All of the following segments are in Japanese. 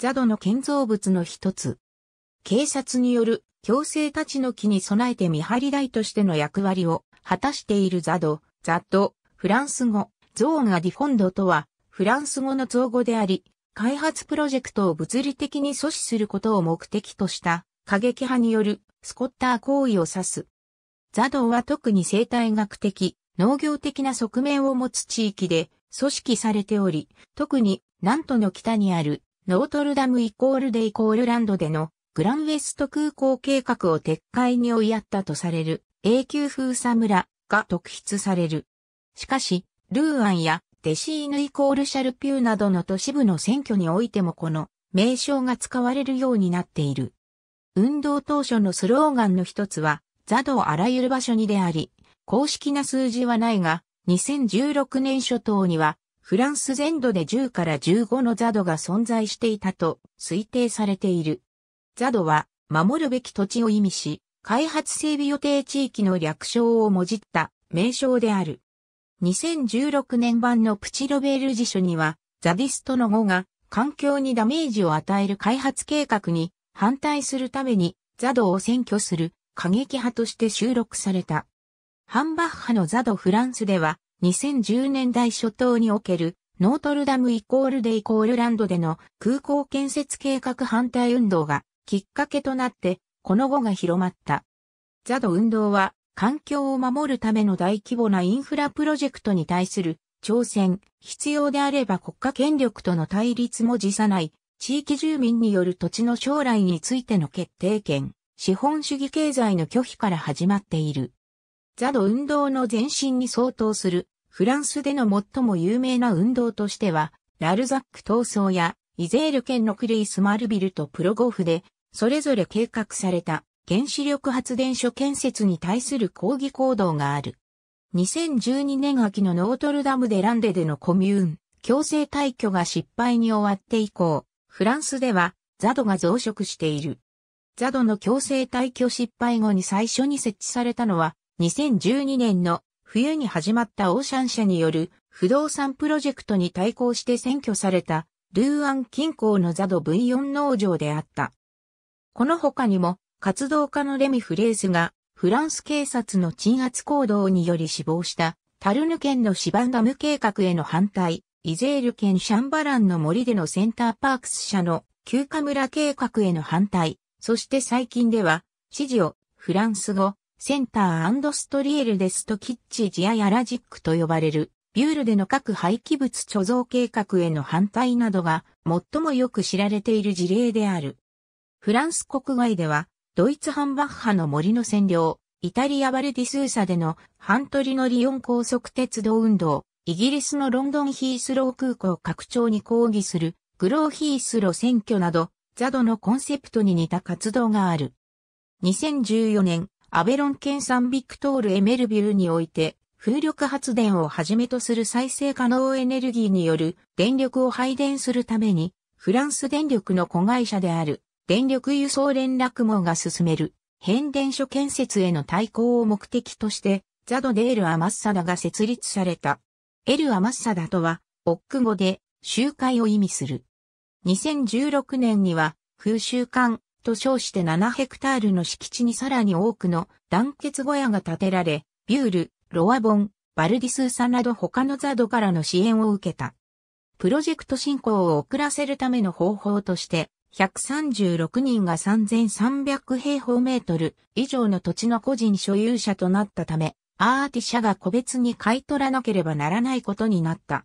ザドの建造物の一つ。警察による強制立ちの木に備えて見張り台としての役割を果たしているザド、ザド、フランス語、ゾーンアディフォンドとは、フランス語の造語であり、開発プロジェクトを物理的に阻止することを目的とした過激派によるスコッター行為を指す。ザドは特に生態学的、農業的な側面を持つ地域で組織されており、特に南都の北にあるノートルダムイコールデイコールランドでのグランウェスト空港計画を撤回に追いやったとされる永久封鎖村が特筆される。しかし、ルーアンやデシーヌイコールシャルピューなどの都市部の選挙においてもこの名称が使われるようになっている。運動当初のスローガンの一つは、ザドあらゆる場所にであり、公式な数字はないが、2016年初頭にはフランス全土で10から15のザドが存在していたと推定されている。ザドは守るべき土地を意味し、開発整備予定地域の略称をもじった名称である。2016年版のプチロベール辞書には、ザディストの語が環境にダメージを与える開発計画に反対するためにザドを占拠する過激派として収録された。ハンバッハのザドフランスでは2010年代初頭におけるノートルダムイコールでイコールランドでの空港建設計画反対運動がきっかけとなってこの後が広まった。ザド運動は環境を守るための大規模なインフラプロジェクトに対する挑戦、必要であれば国家権力との対立も辞さない地域住民による土地の将来についての決定権、資本主義経済の拒否から始まっている。ザド運動の前身に相当するフランスでの最も有名な運動としては、ラルザック闘争や、イゼール県のクレイス・マルビルとプロゴーフで、それぞれ計画された原子力発電所建設に対する抗議行動がある。2012年秋のノートルダムデランデでのコミューン、強制退去が失敗に終わって以降、フランスではザドが増殖している。ザドの強制退去失敗後に最初に設置されたのは2012年の冬に始まったオーシャン社による不動産プロジェクトに対抗して占拠されたルーアン近郊のザド V4 農場であった。この他にも活動家のレミ・フレースがフランス警察の鎮圧行動により死亡したタルヌ県のシバンダム計画への反対、イゼール県シャンバランの森でのセンターパークス社の休暇村計画への反対、そして最近では、知事をフランス語、センターストリエルデストキッチジアやラジックと呼ばれる、ビュールでの各廃棄物貯蔵計画への反対などが最もよく知られている事例である。フランス国外では、ドイツハンバッハの森の占領、イタリアバルディスーサでのハントリのリオン高速鉄道運動、イギリスのロンドンヒースロー空港拡張に抗議するグローヒースロー選挙など、ザドのコンセプトに似た活動がある。2014年、アベロン県産ビクトール・エメルビューにおいて、風力発電をはじめとする再生可能エネルギーによる電力を配電するために、フランス電力の子会社である電力輸送連絡網が進める変電所建設への対抗を目的として、ザドデール・アマッサダが設立された。エル・アマッサダとは、オック語で集会を意味する。2016年には、風習慣と称して7ヘクタールの敷地にさらに多くの団結小屋が建てられ、ビュール、ロアボン、バルディスーサなど他のザドからの支援を受けた。プロジェクト進行を遅らせるための方法として、136人が3300平方メートル以上の土地の個人所有者となったため、アーティ社が個別に買い取らなければならないことになった。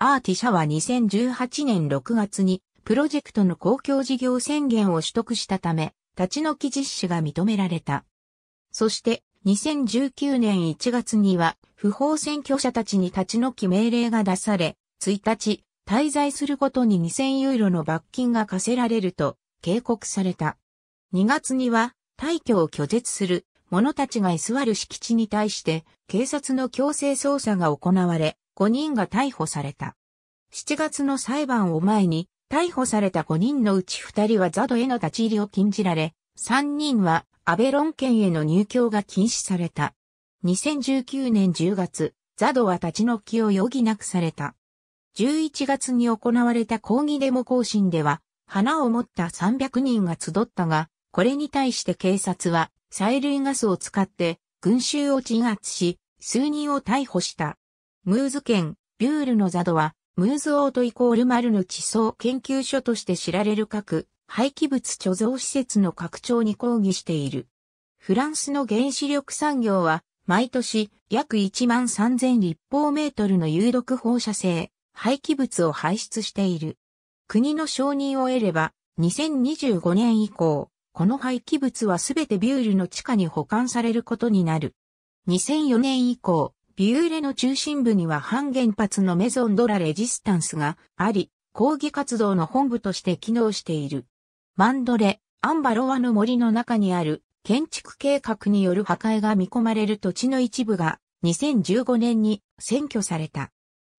アーティ社は2018年6月にプロジェクトの公共事業宣言を取得したため、立ち退き実施が認められた。そして、2019年1月には、不法選挙者たちに立ち退き命令が出され、1日、滞在することに2000ユーロの罰金が課せられると警告された。2月には、退去を拒絶する者たちが居座る敷地に対して警察の強制捜査が行われ、5人が逮捕された。7月の裁判を前に逮捕された5人のうち2人はザドへの立ち入りを禁じられ、3人はアベロン県への入境が禁止された。2019年10月、ザドは立ち退きを余儀なくされた。11月に行われた抗議デモ行進では、花を持った300人が集ったが、これに対して警察は、催涙ガスを使って、群衆を鎮圧し、数人を逮捕した。ムーズ県、ビュールのザドは、ムーズオートイコールマルヌ地層研究所として知られる核、廃棄物貯蔵施設の拡張に抗議している。フランスの原子力産業は、毎年約1万3000立方メートルの有毒放射性、廃棄物を排出している。国の承認を得れば、2025年以降、この廃棄物はすべてビュールの地下に保管されることになる。2004年以降、リウレの中心部には反原発のメゾンドラレジスタンスがあり、抗議活動の本部として機能している。マンドレ、アンバロワの森の中にある建築計画による破壊が見込まれる土地の一部が2015年に占拠された。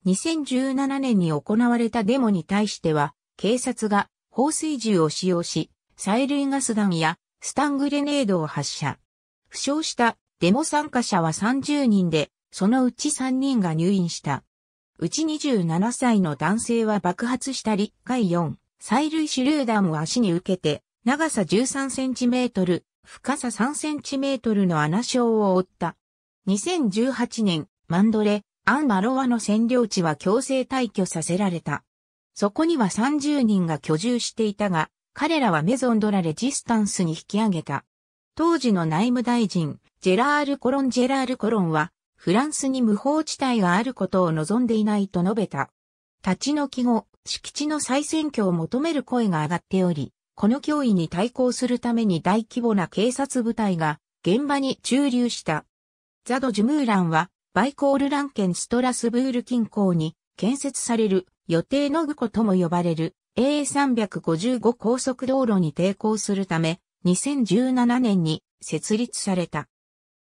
2017年に行われたデモに対しては、警察が放水銃を使用し、催涙ガス弾やスタングレネードを発射。負傷したデモ参加者は30人で、そのうち3人が入院した。うち27歳の男性は爆発した立海4、催涙手榴弾を足に受けて、長さ13センチメートル、深さ3センチメートルの穴症を負った。2018年、マンドレ、アン・マロワの占領地は強制退去させられた。そこには30人が居住していたが、彼らはメゾンドラレジスタンスに引き上げた。当時の内務大臣、ジェラール・コロン・ジェラール・コロンは、フランスに無法地帯があることを望んでいないと述べた。立ち退き後、敷地の再選挙を求める声が上がっており、この脅威に対抗するために大規模な警察部隊が現場に駐留した。ザド・ジュムーランは、バイコールラン県ストラスブール近郊に建設される予定のグコとも呼ばれる A355 高速道路に抵抗するため、2017年に設立された。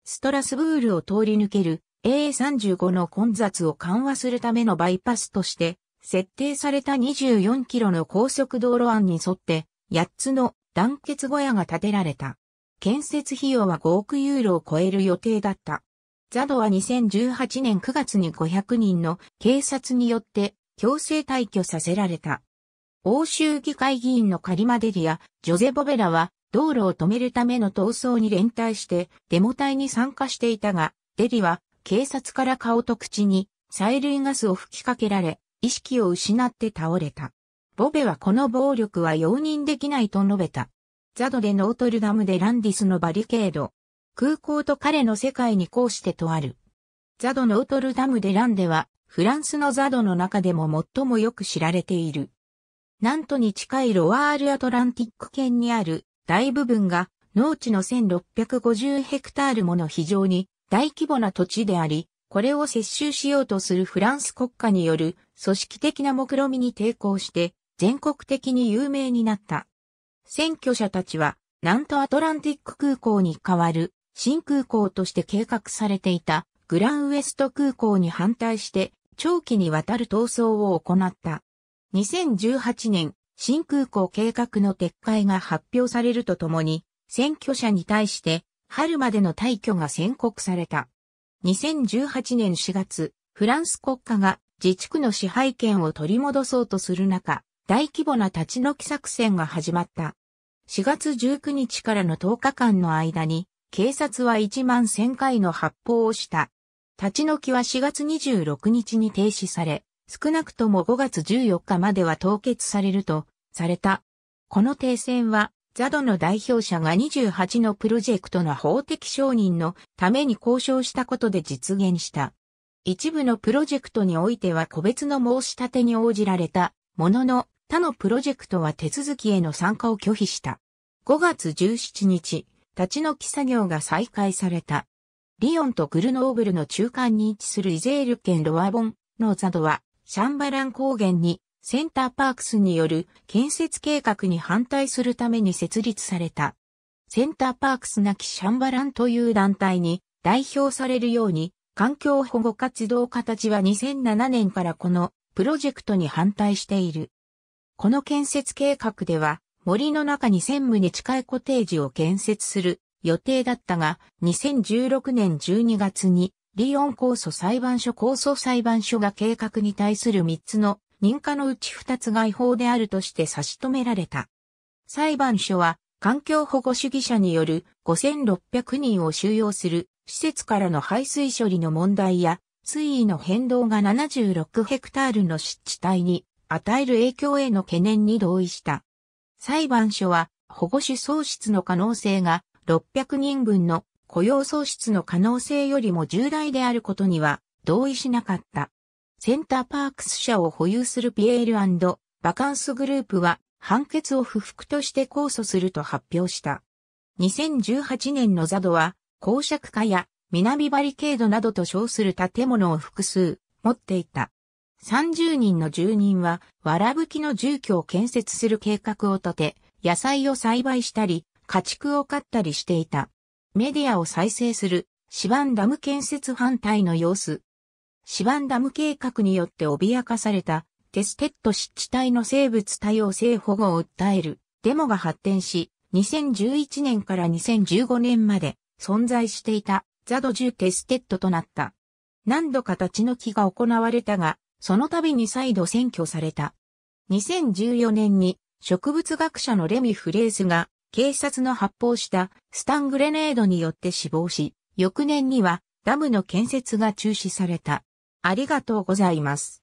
ストラスブールを通り抜ける AA35 の混雑を緩和するためのバイパスとして、設定された24キロの高速道路案に沿って、8つの団結小屋が建てられた。建設費用は5億ユーロを超える予定だった。ザドは2018年9月に500人の警察によって強制退去させられた。欧州議会議員のカリマデリア、ジョゼ・ボベラは道路を止めるための闘争に連帯してデモ隊に参加していたが、デリは警察から顔と口に催涙ガスを吹きかけられ、意識を失って倒れた。ボベはこの暴力は容認できないと述べた。ザドでノートルダムでランディスのバリケード。空港と彼の世界にこうしてとある。ザドノートルダムでランデは、フランスのザドの中でも最もよく知られている。南都に近いロワールアトランティック圏にある大部分が農地の1650ヘクタールもの非常に大規模な土地であり、これを接収しようとするフランス国家による組織的な目論みに抵抗して全国的に有名になった。選挙者たちは、なんとアトランティック空港に代わる新空港として計画されていたグランウエスト空港に反対して長期にわたる闘争を行った。2018年、新空港計画の撤回が発表されるとともに、選挙者に対して春までの退去が宣告された。2018年4月、フランス国家が自治区の支配権を取り戻そうとする中、大規模な立ち退き作戦が始まった。4月19日からの10日間の間に、警察は1万1000回の発砲をした。立ち退きは4月26日に停止され、少なくとも5月14日までは凍結されると、された。この停戦はザドの代表者が28のプロジェクトの法的承認のために交渉したことで実現した。一部のプロジェクトにおいては個別の申し立てに応じられたものの他のプロジェクトは手続きへの参加を拒否した。5月17日、立ち退き作業が再開された。リヨンとグルノーブルの中間に位置するイゼール県ロワボンのザドはシャンバラン高原にセンターパークスによる建設計画に反対するために設立された。センターパークスなきシャンバランという団体に代表されるように、環境保護活動家たちは2007年からこのプロジェクトに反対している。この建設計画では、森の中に専務に近いコテージを建設する予定だったが、2016年12月にリオン控訴裁判所控訴裁判所が計画に対する3つの認可のうち2つが違法であるとして差し止められた。裁判所は、環境保護主義者による5600人を収容する施設からの排水処理の問題や、水位の変動が76ヘクタールの湿地帯に与える影響への懸念に同意した。裁判所は保護種喪失の可能性が600人分の雇用喪失の可能性よりも重大であることには同意しなかった。センターパークス社を保有するピエールバカンスグループは判決を不服として控訴すると発表した。2018年のザドは公爵化や南バリケードなどと称する建物を複数持っていた。30人の住人は、わらぶきの住居を建設する計画を立て、野菜を栽培したり、家畜を飼ったりしていた。メディアを再生する、シバンダム建設反対の様子、シバンダム計画によって脅かされたテステッド湿地帯の生物多様性保護を訴えるデモが発展し、2011年から2015年まで存在していたザドジュテステッドとなった。何度か立ち抜きが行われたが、その度に再度占拠された。2014年に植物学者のレミ・フレースが警察の発砲したスタングレネードによって死亡し、翌年にはダムの建設が中止された。ありがとうございます。